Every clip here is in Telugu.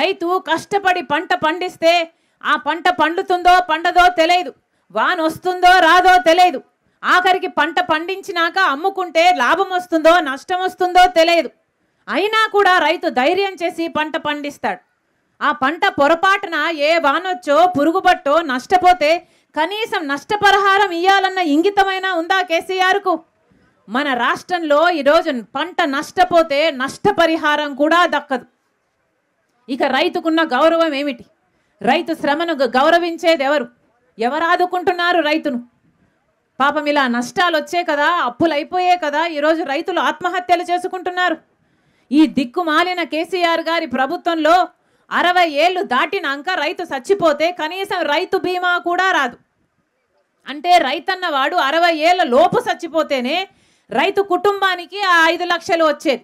రైతు కష్టపడి పంట పండిస్తే ఆ పంట పండుతుందో పండదో తెలియదు వాన వస్తుందో రాదో తెలియదు ఆఖరికి పంట పండించినాక అమ్ముకుంటే లాభం వస్తుందో నష్టం వస్తుందో తెలియదు అయినా కూడా రైతు ధైర్యం చేసి పంట పండిస్తాడు ఆ పంట పొరపాటున ఏ వానొచ్చో పురుగుబట్టో నష్టపోతే కనీసం నష్టపరిహారం ఇయ్యాలన్న ఇంగితమైనా ఉందా కేసీఆర్కు మన రాష్ట్రంలో ఈరోజు పంట నష్టపోతే నష్టపరిహారం కూడా దక్కదు ఇక రైతుకున్న గౌరవం ఏమిటి రైతు శ్రమను గౌరవించేది ఎవరు ఎవరు ఆదుకుంటున్నారు రైతును పాపం ఇలా నష్టాలు వచ్చే కదా అప్పులు అయిపోయే కదా ఈరోజు రైతులు ఆత్మహత్యలు చేసుకుంటున్నారు ఈ దిక్కుమాలిన కేసీఆర్ గారి ప్రభుత్వంలో అరవై ఏళ్ళు దాటినాక రైతు చచ్చిపోతే కనీసం రైతు బీమా కూడా రాదు అంటే రైతన్నవాడు అరవై ఏళ్ళ లోపు చచ్చిపోతేనే రైతు కుటుంబానికి ఆ ఐదు లక్షలు వచ్చేది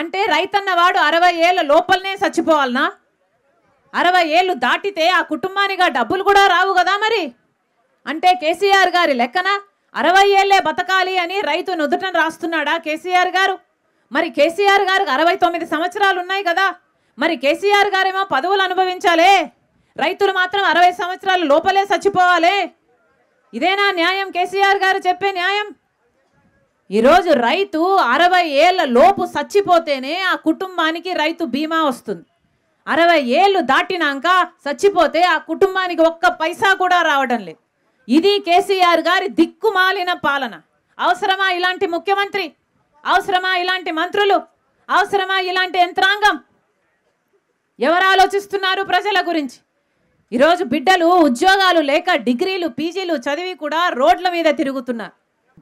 అంటే రైతన్నవాడు అరవై ఏళ్ళ లోపలనే చచ్చిపోవాలనా అరవై ఏళ్ళు దాటితే ఆ కుటుంబానికి డబ్బులు కూడా రావు కదా మరి అంటే కేసీఆర్ గారి లెక్కన అరవై ఏళ్లే బతకాలి అని రైతు నుదుటను రాస్తున్నాడా కేసీఆర్ గారు మరి కేసీఆర్ గారికి అరవై తొమ్మిది సంవత్సరాలు ఉన్నాయి కదా మరి కేసీఆర్ గారేమో పదవులు అనుభవించాలే రైతులు మాత్రం అరవై సంవత్సరాలు లోపలే చచ్చిపోవాలి ఇదేనా న్యాయం కేసీఆర్ గారు చెప్పే న్యాయం ఈరోజు రైతు అరవై ఏళ్ళ లోపు చచ్చిపోతేనే ఆ కుటుంబానికి రైతు బీమా వస్తుంది అరవై ఏళ్ళు దాటినాక చచ్చిపోతే ఆ కుటుంబానికి ఒక్క పైసా కూడా రావడం లేదు ఇది కేసీఆర్ గారి దిక్కుమాలిన పాలన అవసరమా ఇలాంటి ముఖ్యమంత్రి అవసరమా ఇలాంటి మంత్రులు అవసరమా ఇలాంటి యంత్రాంగం ఎవరు ఆలోచిస్తున్నారు ప్రజల గురించి ఈరోజు బిడ్డలు ఉద్యోగాలు లేక డిగ్రీలు పీజీలు చదివి కూడా రోడ్ల మీద తిరుగుతున్నారు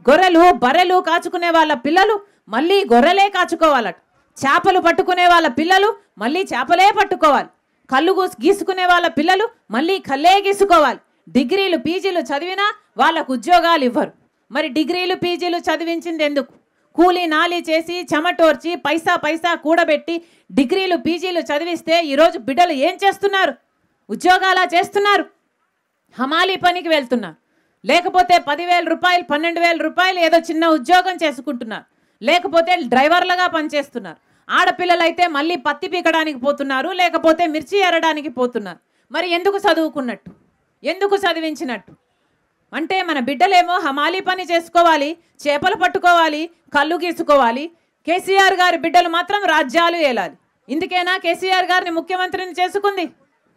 గొర్రెలు బర్రెలు కాచుకునే వాళ్ళ పిల్లలు మళ్ళీ గొర్రెలే కాచుకోవాలట చేపలు పట్టుకునే వాళ్ళ పిల్లలు మళ్ళీ చేపలే పట్టుకోవాలి కళ్ళు గీసుకునే వాళ్ళ పిల్లలు మళ్ళీ కళ్ళే గీసుకోవాలి డిగ్రీలు పీజీలు చదివినా వాళ్ళకు ఉద్యోగాలు ఇవ్వరు మరి డిగ్రీలు పీజీలు చదివించింది ఎందుకు కూలీ నాలి చేసి చెమటోర్చి పైసా పైసా కూడబెట్టి డిగ్రీలు పీజీలు చదివిస్తే ఈరోజు బిడ్డలు ఏం చేస్తున్నారు ఉద్యోగాల చేస్తున్నారు హమాలీ పనికి వెళ్తున్నారు లేకపోతే పదివేల రూపాయలు పన్నెండు వేల రూపాయలు ఏదో చిన్న ఉద్యోగం చేసుకుంటున్నారు లేకపోతే డ్రైవర్లుగా పనిచేస్తున్నారు ఆడపిల్లలైతే మళ్ళీ పత్తి పీకడానికి పోతున్నారు లేకపోతే మిర్చి ఎరడానికి పోతున్నారు మరి ఎందుకు చదువుకున్నట్టు ఎందుకు చదివించినట్టు అంటే మన బిడ్డలేమో హమాలీ పని చేసుకోవాలి చేపలు పట్టుకోవాలి కళ్ళు గీసుకోవాలి కేసీఆర్ గారి బిడ్డలు మాత్రం రాజ్యాలు ఏలాలి ఇందుకేనా కేసీఆర్ గారిని ముఖ్యమంత్రిని చేసుకుంది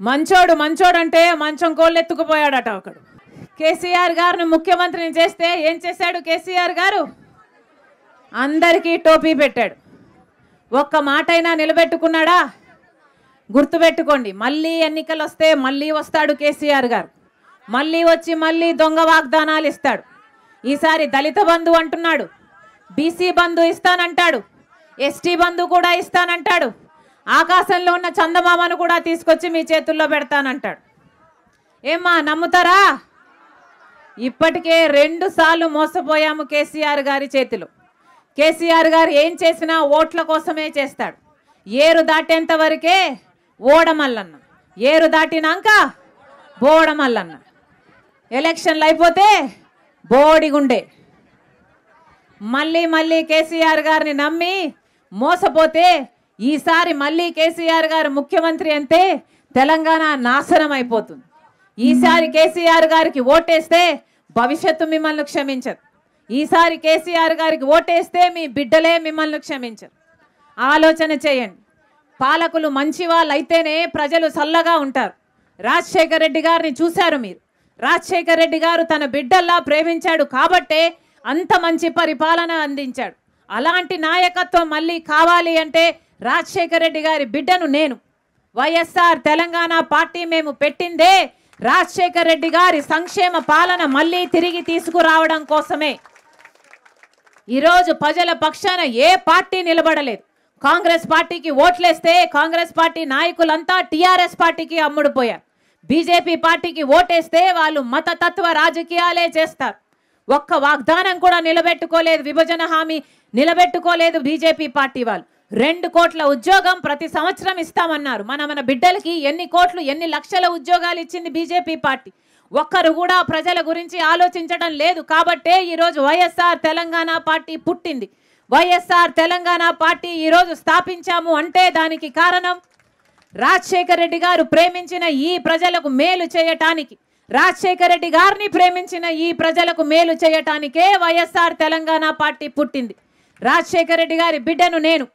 మంచోడు మంచోడు అంటే మంచం కోళ్ళు ఎత్తుకుపోయాడట ఒకడు కేసీఆర్ గారిని ముఖ్యమంత్రిని చేస్తే ఏం చేశాడు కేసీఆర్ గారు అందరికీ టోపీ పెట్టాడు ఒక్క మాట అయినా నిలబెట్టుకున్నాడా గుర్తుపెట్టుకోండి మళ్ళీ ఎన్నికలు వస్తే మళ్ళీ వస్తాడు కేసీఆర్ గారు మళ్ళీ వచ్చి మళ్ళీ దొంగ వాగ్దానాలు ఇస్తాడు ఈసారి దళిత బంధు అంటున్నాడు బీసీ బంధు ఇస్తానంటాడు ఎస్టీ బంధు కూడా ఇస్తానంటాడు ఆకాశంలో ఉన్న చందమామను కూడా తీసుకొచ్చి మీ చేతుల్లో పెడతానంటాడు ఏమ్మా నమ్ముతారా ఇప్పటికే రెండు సార్లు మోసపోయాము కేసీఆర్ గారి చేతిలో కేసీఆర్ గారు ఏం చేసినా ఓట్ల కోసమే చేస్తాడు ఏరు దాటేంత వరకే ఓడమల్లన్న ఏరు దాటినాక బోడమల్లన్న ఎలక్షన్లు అయిపోతే బోడిగుండే మళ్ళీ మళ్ళీ కేసీఆర్ గారిని నమ్మి మోసపోతే ఈసారి మళ్ళీ కేసీఆర్ గారు ముఖ్యమంత్రి అంటే తెలంగాణ నాశనం అయిపోతుంది ఈసారి కేసీఆర్ గారికి ఓటేస్తే భవిష్యత్తు మిమ్మల్ని క్షమించదు ఈసారి కేసీఆర్ గారికి ఓటేస్తే మీ బిడ్డలే మిమ్మల్ని క్షమించరు ఆలోచన చేయండి పాలకులు మంచి వాళ్ళైతేనే ప్రజలు చల్లగా ఉంటారు రాజశేఖర్ రెడ్డి గారిని చూశారు మీరు రాజశేఖర్ రెడ్డి గారు తన బిడ్డల్లా ప్రేమించాడు కాబట్టే అంత మంచి పరిపాలన అందించాడు అలాంటి నాయకత్వం మళ్ళీ కావాలి అంటే రాజశేఖర్ రెడ్డి గారి బిడ్డను నేను వైఎస్ఆర్ తెలంగాణ పార్టీ మేము పెట్టిందే రాజశేఖర్ రెడ్డి గారి సంక్షేమ పాలన మళ్ళీ తిరిగి తీసుకురావడం కోసమే ఈరోజు ప్రజల పక్షాన ఏ పార్టీ నిలబడలేదు కాంగ్రెస్ పార్టీకి ఓట్లేస్తే కాంగ్రెస్ పార్టీ నాయకులంతా టీఆర్ఎస్ పార్టీకి అమ్ముడుపోయారు బీజేపీ పార్టీకి ఓటేస్తే వాళ్ళు మతతత్వ రాజకీయాలే చేస్తారు ఒక్క వాగ్దానం కూడా నిలబెట్టుకోలేదు విభజన హామీ నిలబెట్టుకోలేదు బీజేపీ పార్టీ వాళ్ళు రెండు కోట్ల ఉద్యోగం ప్రతి సంవత్సరం ఇస్తామన్నారు మన మన బిడ్డలకి ఎన్ని కోట్లు ఎన్ని లక్షల ఉద్యోగాలు ఇచ్చింది బీజేపీ పార్టీ ఒక్కరు కూడా ప్రజల గురించి ఆలోచించడం లేదు కాబట్టే ఈరోజు వైఎస్ఆర్ తెలంగాణ పార్టీ పుట్టింది వైఎస్ఆర్ తెలంగాణ పార్టీ ఈరోజు స్థాపించాము అంటే దానికి కారణం రాజశేఖర రెడ్డి గారు ప్రేమించిన ఈ ప్రజలకు మేలు చేయటానికి రాజశేఖర రెడ్డి గారిని ప్రేమించిన ఈ ప్రజలకు మేలు చేయటానికే వైఎస్ఆర్ తెలంగాణ పార్టీ పుట్టింది రాజశేఖర రెడ్డి గారి బిడ్డను నేను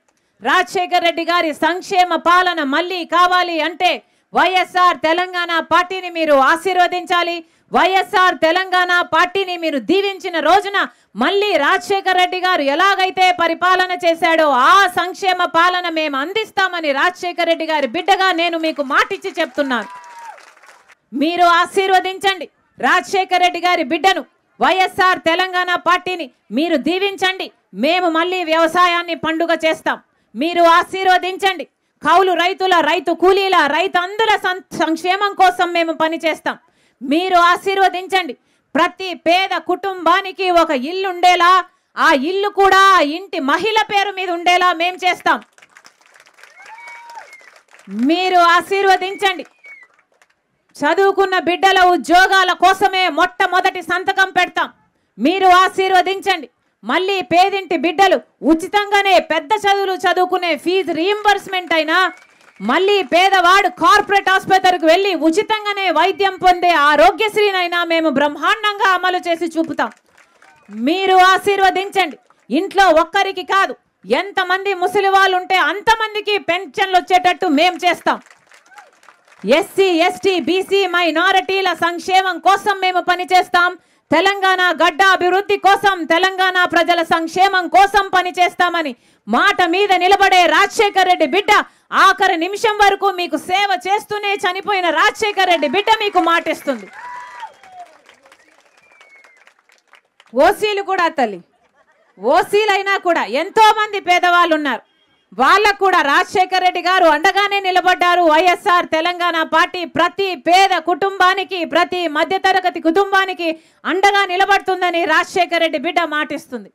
రాజశేఖర్ రెడ్డి గారి సంక్షేమ పాలన మళ్ళీ కావాలి అంటే వైఎస్ఆర్ తెలంగాణ పార్టీని మీరు ఆశీర్వదించాలి వైఎస్ఆర్ తెలంగాణ పార్టీని మీరు దీవించిన రోజున మళ్ళీ రాజశేఖర్ రెడ్డి గారు ఎలాగైతే పరిపాలన చేశాడో ఆ సంక్షేమ పాలన మేము అందిస్తామని రాజశేఖర్ రెడ్డి గారి బిడ్డగా నేను మీకు మాటిచ్చి చెప్తున్నాను మీరు ఆశీర్వదించండి రాజశేఖర్ రెడ్డి గారి బిడ్డను వైఎస్ఆర్ తెలంగాణ పార్టీని మీరు దీవించండి మేము మళ్ళీ వ్యవసాయాన్ని పండుగ చేస్తాం మీరు ఆశీర్వదించండి కౌలు రైతుల రైతు కూలీల రైతు అందుల సంక్షేమం కోసం మేము పనిచేస్తాం మీరు ఆశీర్వదించండి ప్రతి పేద కుటుంబానికి ఒక ఇల్లు ఉండేలా ఆ ఇల్లు కూడా ఇంటి మహిళ పేరు మీద ఉండేలా మేము చేస్తాం మీరు ఆశీర్వదించండి చదువుకున్న బిడ్డల ఉద్యోగాల కోసమే మొట్టమొదటి సంతకం పెడతాం మీరు ఆశీర్వదించండి మళ్ళీ పేదింటి బిడ్డలు ఉచితంగానే పెద్ద చదువులు చదువుకునే ఫీజు రీఎంబర్స్మెంట్ అయినా మళ్ళీ పేదవాడు కార్పొరేట్ ఆసుపత్రికి వెళ్ళి ఉచితంగానే వైద్యం పొందే ఆరోగ్యశ్రీనైనా మేము బ్రహ్మాండంగా అమలు చేసి చూపుతాం మీరు ఆశీర్వదించండి ఇంట్లో ఒక్కరికి కాదు ఎంతమంది ముసలి వాళ్ళు ఉంటే అంతమందికి పెన్షన్లు వచ్చేటట్టు మేము చేస్తాం ఎస్సీ ఎస్టీ బీసీ మైనారిటీల సంక్షేమం కోసం మేము పనిచేస్తాం తెలంగాణ గడ్డ అభివృద్ధి కోసం తెలంగాణ ప్రజల సంక్షేమం కోసం పనిచేస్తామని మాట మీద నిలబడే రాజశేఖర్ రెడ్డి బిడ్డ ఆఖరి నిమిషం వరకు మీకు సేవ చేస్తూనే చనిపోయిన రాజశేఖర్ రెడ్డి బిడ్డ మీకు మాటిస్తుంది ఓసీలు కూడా తల్లి ఓసీలైనా కూడా ఎంతోమంది పేదవాళ్ళు ఉన్నారు వాళ్ళకు కూడా రాజశేఖర్ రెడ్డి గారు అండగానే నిలబడ్డారు వైఎస్ఆర్ తెలంగాణ పార్టీ ప్రతి పేద కుటుంబానికి ప్రతి మధ్యతరగతి కుటుంబానికి అండగా నిలబడుతుందని రాజశేఖర్ రెడ్డి బిడ్డ మాటిస్తుంది